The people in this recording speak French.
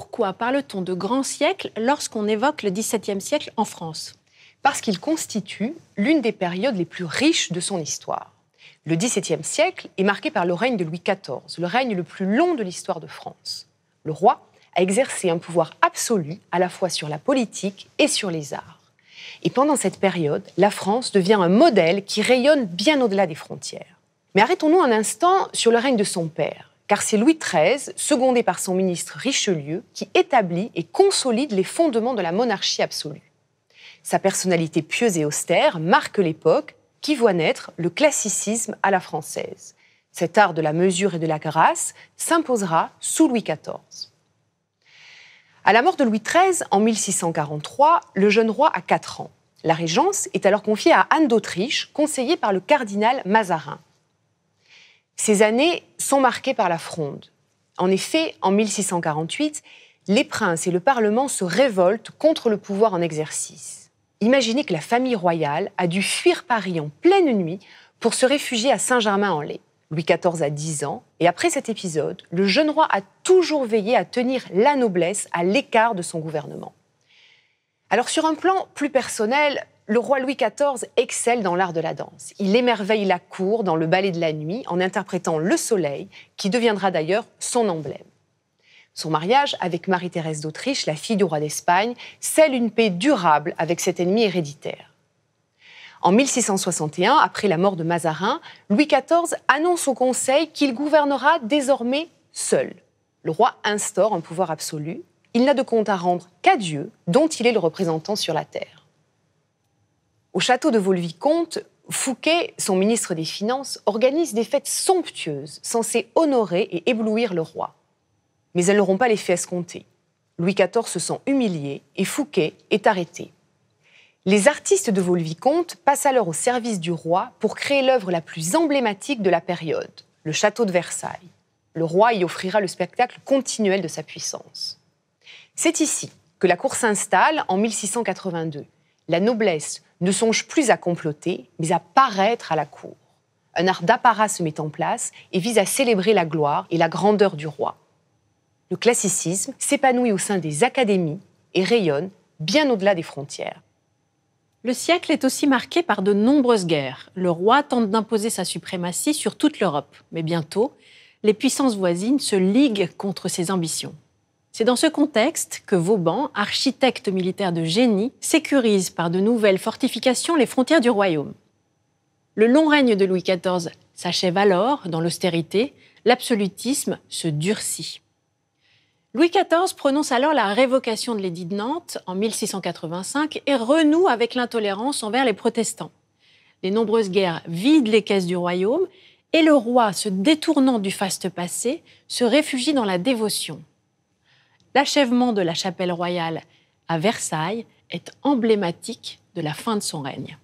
pourquoi parle-t-on de grand siècle lorsqu'on évoque le XVIIe siècle en France Parce qu'il constitue l'une des périodes les plus riches de son histoire. Le XVIIe siècle est marqué par le règne de Louis XIV, le règne le plus long de l'histoire de France. Le roi a exercé un pouvoir absolu à la fois sur la politique et sur les arts. Et pendant cette période, la France devient un modèle qui rayonne bien au-delà des frontières. Mais arrêtons-nous un instant sur le règne de son père, car c'est Louis XIII, secondé par son ministre Richelieu, qui établit et consolide les fondements de la monarchie absolue. Sa personnalité pieuse et austère marque l'époque qui voit naître le classicisme à la française. Cet art de la mesure et de la grâce s'imposera sous Louis XIV. À la mort de Louis XIII en 1643, le jeune roi a quatre ans. La régence est alors confiée à Anne d'Autriche, conseillée par le cardinal Mazarin. Ces années sont marquées par la fronde. En effet, en 1648, les princes et le Parlement se révoltent contre le pouvoir en exercice. Imaginez que la famille royale a dû fuir Paris en pleine nuit pour se réfugier à Saint-Germain-en-Laye. Louis XIV a 10 ans, et après cet épisode, le jeune roi a toujours veillé à tenir la noblesse à l'écart de son gouvernement. Alors sur un plan plus personnel, le roi Louis XIV excelle dans l'art de la danse. Il émerveille la cour dans le ballet de la nuit en interprétant le soleil, qui deviendra d'ailleurs son emblème. Son mariage avec Marie-Thérèse d'Autriche, la fille du roi d'Espagne, scelle une paix durable avec cet ennemi héréditaire. En 1661, après la mort de Mazarin, Louis XIV annonce au Conseil qu'il gouvernera désormais seul. Le roi instaure un pouvoir absolu. Il n'a de compte à rendre qu'à Dieu, dont il est le représentant sur la terre. Au château de Vaux-le-Vicomte, Fouquet, son ministre des Finances, organise des fêtes somptueuses censées honorer et éblouir le roi. Mais elles n'auront pas l'effet escompté. Louis XIV se sent humilié et Fouquet est arrêté. Les artistes de vaux vicomte passent alors au service du roi pour créer l'œuvre la plus emblématique de la période, le château de Versailles. Le roi y offrira le spectacle continuel de sa puissance. C'est ici que la cour s'installe en 1682. La noblesse, ne songe plus à comploter, mais à paraître à la cour. Un art d'apparat se met en place et vise à célébrer la gloire et la grandeur du roi. Le classicisme s'épanouit au sein des académies et rayonne bien au-delà des frontières. Le siècle est aussi marqué par de nombreuses guerres. Le roi tente d'imposer sa suprématie sur toute l'Europe, mais bientôt, les puissances voisines se liguent contre ses ambitions. C'est dans ce contexte que Vauban, architecte militaire de génie, sécurise par de nouvelles fortifications les frontières du royaume. Le long règne de Louis XIV s'achève alors dans l'austérité, l'absolutisme se durcit. Louis XIV prononce alors la révocation de l'édit de Nantes en 1685 et renoue avec l'intolérance envers les protestants. Les nombreuses guerres vident les caisses du royaume et le roi, se détournant du faste passé, se réfugie dans la dévotion. L'achèvement de la chapelle royale à Versailles est emblématique de la fin de son règne.